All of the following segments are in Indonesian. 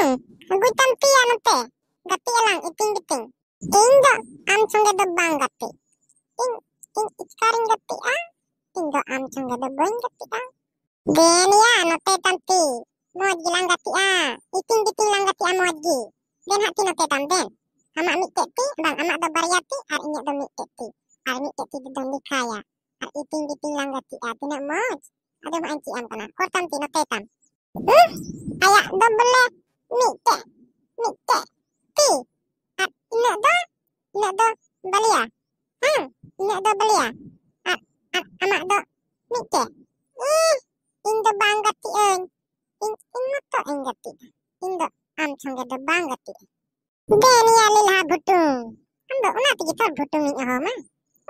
lang. Magutan ti ano te. Gati e lang, iting-iting. Tingo, am bang gati. Ting, ting, itkaring gati ah. Tingo, am chungga do boing gati ah. Gen ya, no te tanti. Mwagi lang gati ah. iting lang gati ah mwagi. Den hati no te tamben. Amak mikte bang amak do bariati, ar inyak do mikte ti. Ar mikte ti do dong dikaya. Ar lang gati ah, tinak mwag. Aduh, anci antana. Kortam ti, no te tam. Hmm? Ayak, do ಇಂದು ಆಮ್ಸಂಗದ ಬಾಂಗತ್ತಿಗೆ ಬೇನಿಯಲ್ಲಿ ಲಾಭುಟ್ಟು ಅಂಬ ಉನಾತಿಗೆ ತೊಡ್ಬುಟ್ಟು ಮಿ ಹೋಮ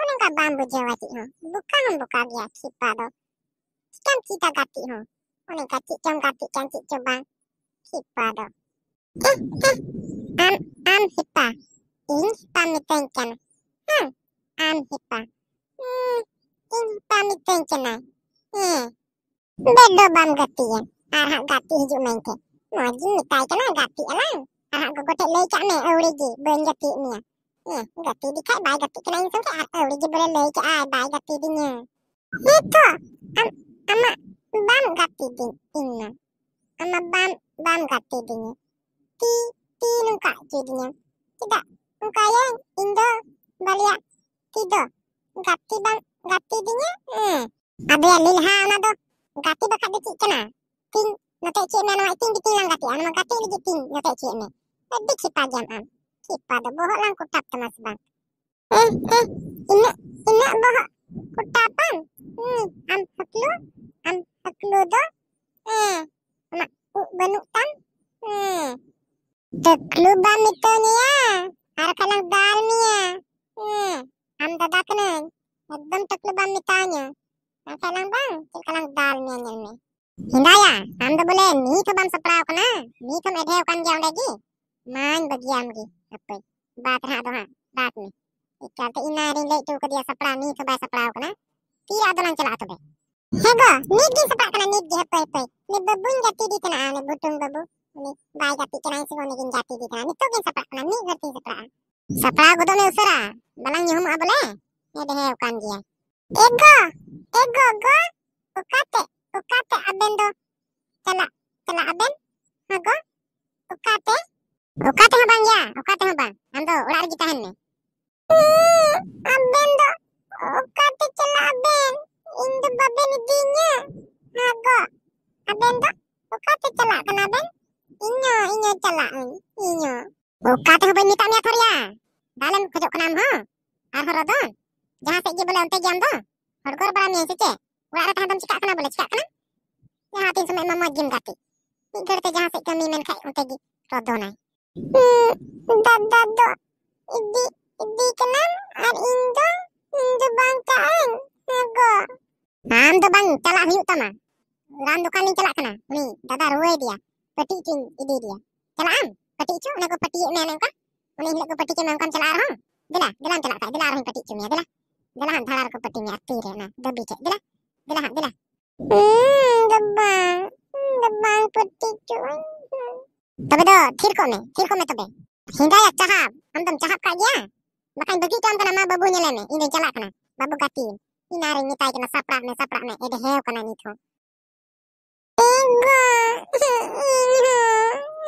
ಉನಂಗ ಬಾಂಬು ಜವಾತಿ ಹೋ ಬುಕ್ಕ ಹಂ ಬುಕ್ಕ ಗ್ಯಾ ಸಿಪ್ಪಾದೋ ಚಿಕಂ ಚಿತ ಗತಿ ಹೋ ಉನಂಗ ಚಿಕಂ ಗತಿ ಚಂ ಚಿಚ ಬಾಂ ಸಿಪ್ಪಾದೋ ಆಮ್ ಆಮ್ ಸಿಪ್ಪಾ ಇನ್ ಸಿಪ್ಪಾ ಮಿ ತೆಂಕನ ಹಂ ಆಮ್ ಸಿಪ್ಪಾ ಇನ್ ಸಿಪ್ಪಾ ಮಿ ತೆಂಕನ ಹೇ ಬೆಡ್ಡೋ ಬಾಂ ಗತಿಯನ್ ಆರ್ಹ ಗತಿ ಹಿಜು ಮೆಂಕೆ Moji tai kelang gapi elang. Ahak go gotek lei kak me auri ben gapi nia. Ya. Eh, gapi di kai bai gapi kelang song ke ar auri ji boleh lei ke ai bai gapi di ya. Itu. Am ama bam gapi di inna. Ama bam bam gapi di nia. Ti ti nungka jadinya. Tidak. Nungka yang indo balia ya. tido. Gapi bang gapi di nia. Hmm. Abe lil ha do. Gapi bakal dekik kena. Ting no te chime no iting di tilang gati ano magkati ni giting no te chime adi kipa jam am kipa do boho lang kutap tamas bang eh eh ina ina boho kutapan hmm am haklo am haklo do eh ama u tan. Eh, hmm. tekluba mito niya harka lang dal niya Eh, hmm, am dadakanan Nagdam takluban mitanya. Ang kailang bang? Kailang dal niya niya ni. ಹಿಂದಾಯ ಅಂದ ಬಲೆ ನೀತ ಬಂ ಸಪ್ರ ಅವಕನ ನೀತ ಮೇಢೆ ಅವಕನ್ ಗೆ ಅವಡೆಗಿ मान बगिया हमगी अप्पे बात रहा दो तो हां बात में एक कहते तो इना रे ले तो कदिया सपड़ा नी तो बा सपड़ा होकना तीर आदलन चला तो बे हेगो नीत दी सपड़ा कना नीत दी हप्पे हप्पे ने बबुन जाती दी तना ने बुटुन बबू ने बाई जाती कना से ने गिन जाती दी तना ने तो गिन सपड़ा कना नी गती सपड़ा सपड़ा गोदो ने तो उसरा बलंग हम अबले ने दे होकन गया एगो एगो गो ओकाते ukate aben do cala aben mago ukate ukate ha bang ya ukate ha bang ando ora argi hmm, aben do ukate cala aben indo baben idinya Mago aben do ukate cala kana aben inyo inyo cala inyo ukate ha bang ni tak miatar ya dalam kujuk kenam ha Jangan segi boleh untuk jam do hargor barang yang sece Wa kan, kan? rata hantam cika kana bola cika kana. Ya hatin sama imam majim gati. Igar te jahat kami men kai utegi rodo nai. Hmm, dad dad do. Idi idi kenam ar indo indo bang kaan. Eh? Nago. Am do bang calak hiu tama. Ram dukan ni celak kana. Ni dada ruwe dia. Peti cing idi dia. Calak am. Peti cu nago peti me nangka. Uni hilak ko peti ke nangkam calak arhang. Dela, bila calak kai. Dela arhang peti cu ya, bila bila hantar ko peti mia tire na. Dobi cek. Dela. Bila hak, bila. Hmm, lebang. Hmm, putih cuy. Tapi tu, thirko me, thirko me tapi. ya cahap, antum cahap kak dia. Makan begitu antum nama babunya leme, ini celak kena. Babu kati, ini hari ni tay kena saprak me, saprak me, ede heo kena ni tu. Ego, ego,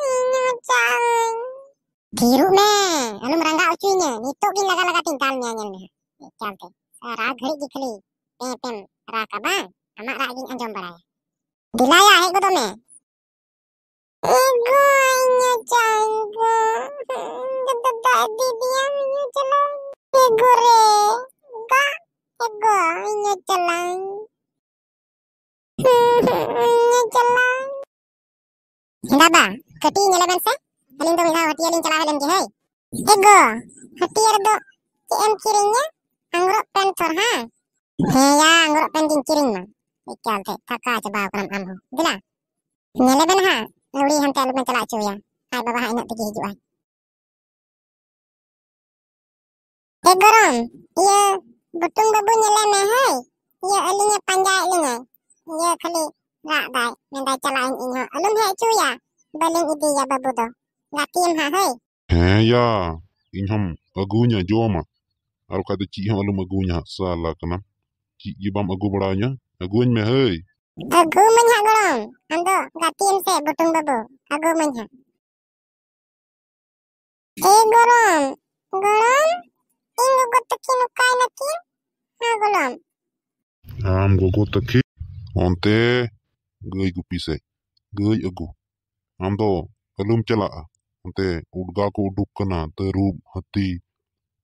ego cahang. Thiru me, Anu merangga ucunya, nitu bin laga laga tingkal me anyan ragri Calpe, pepem rakabang, amak raging anjom baraya dilaya hek godo me ego nya canggo tetap tadi dia minyu celang ego re ga ego minyu celang minyu celang daba kati nyelaban sa aling dong na hati aling celang aling hai ego hati erdo cm kirinya anggro pentor ha heya nguruk penting kiring ma ikal te thaka chaba kanam am ho dila nele ben ha luri hante alu ben chala chu ya ai baba ha ina tigi hiju ai eh gorom iya butung babu nyele me hai iya alinya panjai lingai iya khali rak dai mendai chala in inho alum he chu ya baling idi ya babu do latim ha hai heya inhom agunya joma Aku kata cik yang alum agunya salah kenapa? ki gibam agu baranya agu me agu menha gorong ando gatin se butung babu agu menha e galon, galon, ingu gotaki no kai na ki na gorong am go gotaki onte gai gu pise gai agu ando kalum chala onte udga ko dukkana te rub hati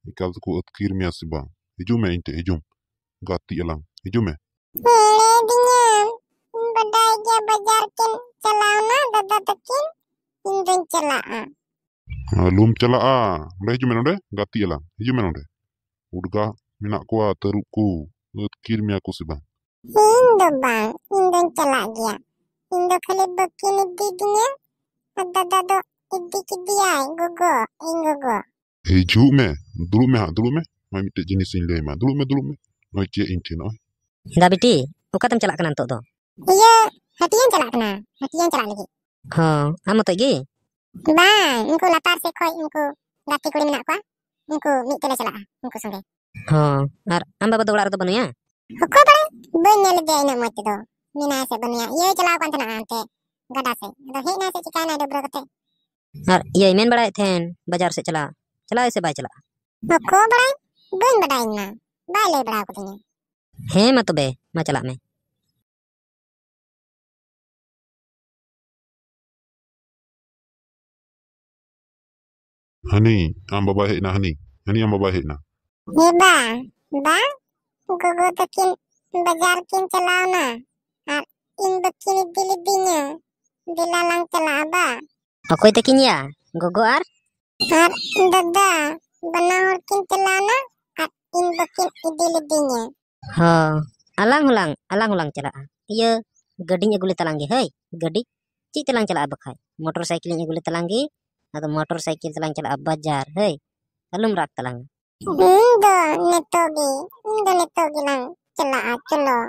ikal ko atkir mi asiba ejum ente ejum gati lang. Ijo me. Ready niya. Baday niya bajarkin. Chalaw na. Lum chalaa. Mula ijo me nonde. Gati lang. Ijo me nonde. Urga. Minak ah, aku sibang. Indun bang. Indun chalaa dia. Indun kali bukini diginya. Adadado. Idikidi ay. Dulu me ah, Dulu me. Mami te jenis ini Dulu me. Dulu me. ᱱᱚᱜᱼᱚᱭ ᱪᱮᱫ ᱤᱧ ᱴᱷᱮᱱ ᱱᱚᱜᱼᱚᱭ ᱫᱟ ᱵᱤᱴᱤ ᱚᱠᱟᱛᱮᱢ ᱪᱟᱞᱟᱜ ᱠᱟᱱᱟ ᱱᱤᱛᱚᱜ ᱫᱚ ᱤᱭᱟᱹ ᱦᱟᱹᱴᱤᱭᱟᱹᱧ ᱪᱟᱞᱟᱜ ᱠᱟᱱᱟ ᱦᱟᱹᱴᱤᱭᱟᱹᱧ ᱪᱟᱞᱟᱜ ᱞᱟᱹᱜᱤᱫ ᱦᱚᱸ ᱟᱢ ᱢᱚᱛᱚᱡ ᱜᱮ ᱵᱟᱝ ᱩᱱᱠᱩ ᱞᱟᱛᱟᱨ ᱥᱮᱫ ᱠᱷᱚᱡ ᱩᱱᱠᱩ ᱜᱟᱛᱮ ᱠᱩᱲᱤ ᱢᱮᱱᱟᱜ ᱠᱚᱣᱟ ᱩᱱᱠᱩ ᱢᱤᱫ ᱛᱮᱞᱮ ᱪᱟᱞᱟᱜᱼᱟ ᱩᱱᱠᱩ ᱥᱚᱸᱜᱮ ᱦᱚᱸ ᱟᱨ ᱟᱢ ᱵᱟᱵᱟ ᱫᱚ ᱚᱲᱟᱜ ᱨᱮᱫᱚ ᱵᱟᱹᱱᱩᱭᱟ ᱚᱠᱚᱭ ᱵᱟᱲᱟᱭ ᱵᱟᱹᱧ ᱧᱮᱞ ᱞᱮᱫᱮᱭᱟ ᱤᱱᱟᱹᱜ ᱢᱚᱡᱽ ᱛᱮᱫᱚ ᱢᱮᱱᱟᱭ ᱥᱮ ᱵᱟᱹᱱᱩᱭᱟ ᱤᱭᱟᱹᱭ ᱪᱟᱞᱟᱣ ᱠᱟᱱ ᱛᱟᱦᱮᱱᱟ ᱦᱟᱱᱛᱮ ᱜᱟᱰᱟ ᱥᱮᱫ ᱟᱫᱚ ᱦᱮᱡ ᱱᱟᱭ ᱥᱮ ᱪᱤᱠᱟᱭᱱᱟᱭ ᱰᱟᱹᱵᱽᱨᱟᱹ ᱠᱟᱛᱮ ᱟᱨ ᱤᱭᱟᱹᱭ ᱢᱮᱱ ᱵᱟᱲᱟᱭᱮᱫ ᱛᱟᱦᱮᱱ ᱵᱟᱡᱟᱨ ᱥᱮᱫ ᱪᱟᱞᱟᱜ ᱪᱟᱞᱟᱜ ᱥᱮ ᱵᱟᱭ ᱪᱟᱞᱟᱜᱼᱟ ᱚᱠᱚᱭ ᱵᱟᱲᱟᱭ ᱵᱟᱹᱧ ᱵᱟᱰᱟᱭ ᱤᱧ ᱢᱟ ᱵᱟᱭ ᱞᱟᱹᱭ ᱵᱟᱲᱟ ᱟᱠᱟᱫᱤᱧᱟ ᱦᱮᱸ ᱢᱟ ᱛᱚᱵᱮ ᱢᱟ ᱪᱟᱞᱟᱜ ᱢᱮ ᱦᱟᱹᱱᱤ ᱟᱢ ᱵᱟᱵᱟ ᱦᱮᱡ ᱮᱱᱟ ᱦᱟᱹᱱᱤ ᱦᱟᱹᱱᱤ ᱟᱢ ᱵᱟᱵᱟ ᱦᱮᱡ ᱮᱱᱟ ᱦᱮᱸ ᱵᱟ ᱵᱟ ᱜᱚᱜᱚ ᱛᱟᱹᱠᱤᱱ ᱵᱟᱡᱟᱨ ᱠᱤᱱ ᱪᱟᱞᱟᱣᱱᱟ ᱟᱨ ᱤᱧ ᱵᱟᱹᱠᱤᱱ ᱤᱫᱤ ᱞᱤᱫᱤᱧᱟ ᱫᱮᱞᱟ ᱞᱟᱝ ᱪᱟᱞᱟᱜᱼᱟ ᱵᱟ ᱚᱠᱚᱭ ᱛᱟᱹᱠᱤᱱ ᱭᱟ ᱜᱚᱜᱚ ᱟᱨ ᱟᱨ ᱫᱟᱫᱟ ᱵᱟᱱᱟ ᱦᱚᱲ ᱠᱤᱱ ᱪᱟᱞᱟᱣᱱᱟ inbokin ide lebihnya. Ha, alang ulang, alang ulang cara. Iya, gading aguli telanggi, hei, gading cik cara abah bakai. Motor cycle aguli talang telanggi, atau motor cycle telang abah jar. hei. Alum rak telang, Hmm, netogi, neto netogi lang cara acelo.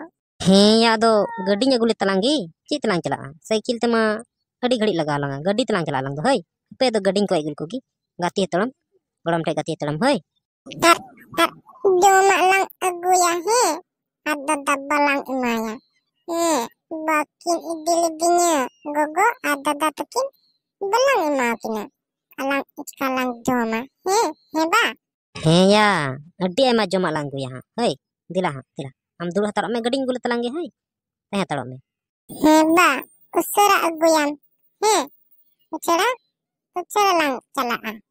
Hei, ya do gading aguli talang ge, cik telang cara. Cycle tema gadi-gadi laga alang, gading telang celak, alang do, hei. Pe do gading kau agul kuki, gati telam goram te gati telam, hei. Dar dar joma lang aguya he. Ada dabalang imaya. He, bakin idiliginya. Gogo ada datakin belang imakina. Alang ikalang joma He, heba. He ya, adi ema joma lang guya. Hei, dilah dilah. Am dulu hatarok me gading gulat lang hei. Teh hatarok me. Heba, usura aguyam. He, ucara ucara lang cala'a.